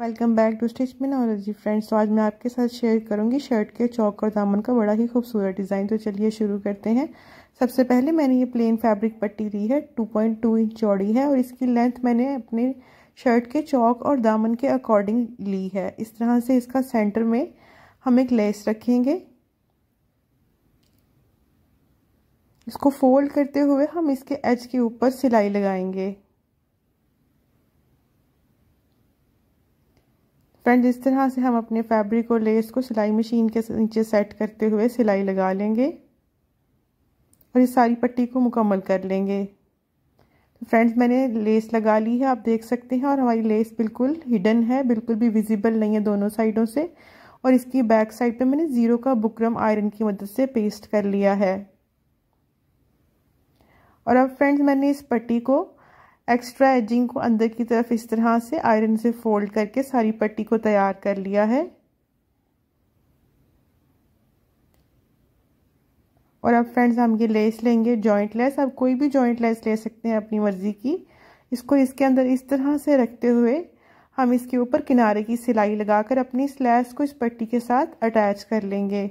welcome back to stitch मिनोलॉजी friends तो आज मैं आपके साथ शेयर करूंगी शर्ट के चौक और दामन का बड़ा ही खूबसूरत डिज़ाइन तो चलिए शुरू करते हैं सबसे पहले मैंने ये प्लेन फैब्रिक पट्टी ली है 2.2 इंच चौड़ी है और इसकी लेंथ मैंने अपने शर्ट के चौक और दामन के अकॉर्डिंग ली है इस तरह से इसका सेंटर में हम एक लेस रखेंगे इसको फोल्ड करते हुए हम इसके एज के ऊपर सिलाई लगाएंगे फ्रेंड इस तरह से हम अपने फैब्रिक और लेस को सिलाई मशीन के नीचे सेट करते हुए सिलाई लगा लेंगे और इस सारी पट्टी को मुकम्मल कर लेंगे तो फ्रेंड्स मैंने लेस लगा ली है आप देख सकते हैं और हमारी लेस बिल्कुल हिडन है बिल्कुल भी विजिबल नहीं है दोनों साइडों से और इसकी बैक साइड पे मैंने ज़ीरो का बुकरम आयरन की मदद से पेस्ट कर लिया है और अब फ्रेंड्स मैंने इस पट्टी को एक्स्ट्रा एजिंग को अंदर की तरफ इस तरह से आयरन से फोल्ड करके सारी पट्टी को तैयार कर लिया है और अब फ्रेंड्स हम ये लेस लेंगे जॉइंट लेस आप कोई भी जॉइंट लेस ले सकते हैं अपनी मर्ज़ी की इसको इसके अंदर इस तरह से रखते हुए हम इसके ऊपर किनारे की सिलाई लगाकर अपनी लेस को इस पट्टी के साथ अटैच कर लेंगे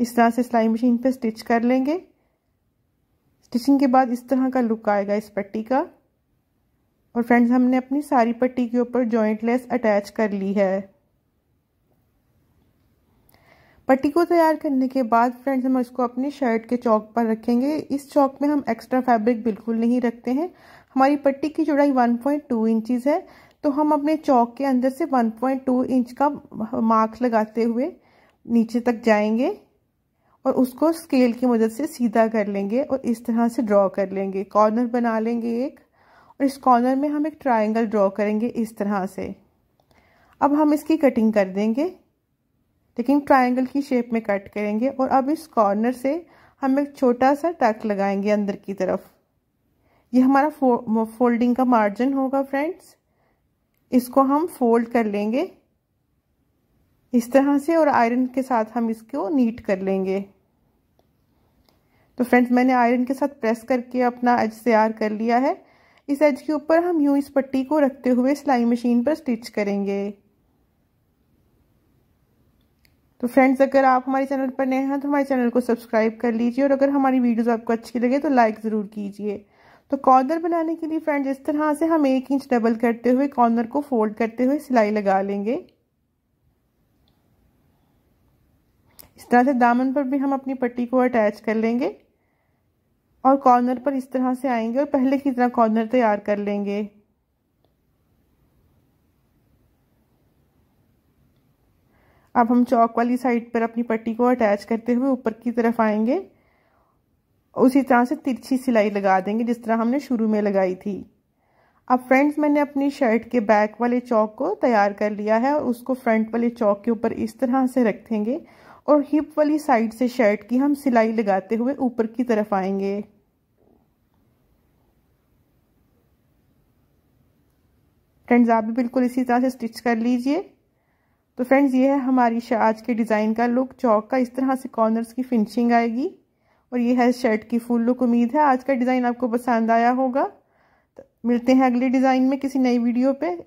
इस तरह से सिलाई मशीन पर स्टिच कर लेंगे स्टिचिंग के बाद इस तरह का लुक आएगा इस पट्टी का और फ्रेंड्स हमने अपनी सारी पट्टी के ऊपर जॉइंट लेस अटैच कर ली है पट्टी को तैयार करने के बाद फ्रेंड्स हम इसको अपनी शर्ट के चौक पर रखेंगे इस चौक में हम एक्स्ट्रा फैब्रिक बिल्कुल नहीं रखते हैं हमारी पट्टी की चौड़ाई 1.2 पॉइंट इंचज़ है तो हम अपने चौक के अंदर से 1.2 इंच का मार्क्स लगाते हुए नीचे तक जाएंगे और उसको स्केल की मदद से सीधा कर लेंगे और इस तरह से ड्रॉ कर लेंगे कॉर्नर बना लेंगे एक और इस कॉर्नर में हम एक ट्रायंगल ड्रॉ करेंगे इस तरह से अब हम इसकी कटिंग कर देंगे लेकिन ट्रायंगल की शेप में कट करेंगे और अब इस कॉर्नर से हम एक छोटा सा टक लगाएंगे अंदर की तरफ ये हमारा फो, फोल्डिंग का मार्जिन होगा फ्रेंड्स इसको हम फोल्ड कर लेंगे इस तरह से और आयरन के साथ हम इसको नीट कर लेंगे तो फ्रेंड्स मैंने आयरन के साथ प्रेस करके अपना एज तैयार कर लिया है इस एज के ऊपर हम यूँ इस पट्टी को रखते हुए सिलाई मशीन पर स्टिच करेंगे तो फ्रेंड्स अगर आप हमारे चैनल पर नए हैं तो हमारे चैनल को सब्सक्राइब कर लीजिए और अगर हमारी वीडियोस आपको अच्छी लगे तो लाइक ज़रूर कीजिए तो कॉर्नर बनाने के लिए फ्रेंड्स इस तरह से हम एक इंच डबल करते हुए कॉर्नर को फोल्ड करते हुए सिलाई लगा लेंगे इस तरह से दामन पर भी हम अपनी पट्टी को अटैच कर लेंगे और कॉर्नर पर इस तरह से आएंगे और पहले की तरह कॉर्नर तैयार कर लेंगे अब हम चौक वाली साइड पर अपनी पट्टी को अटैच करते हुए ऊपर की तरफ आएंगे उसी तरह से तिरछी सिलाई लगा देंगे जिस तरह हमने शुरू में लगाई थी अब फ्रेंड्स मैंने अपनी शर्ट के बैक वाले चौक को तैयार कर लिया है और उसको फ्रंट वाले चौक के ऊपर इस तरह से रखेंगे और हिप वाली साइड से शर्ट की हम सिलाई लगाते हुए ऊपर की तरफ आएंगे फ्रेंड्स आप भी बिल्कुल इसी तरह से स्टिच कर लीजिए तो फ्रेंड्स ये है हमारी आज के डिज़ाइन का लुक चौक का इस तरह से कॉर्नर्स की फिनिशिंग आएगी और ये है शर्ट की फुल लुक उम्मीद है आज का डिज़ाइन आपको पसंद आया होगा तो मिलते हैं अगले डिज़ाइन में किसी नई वीडियो पे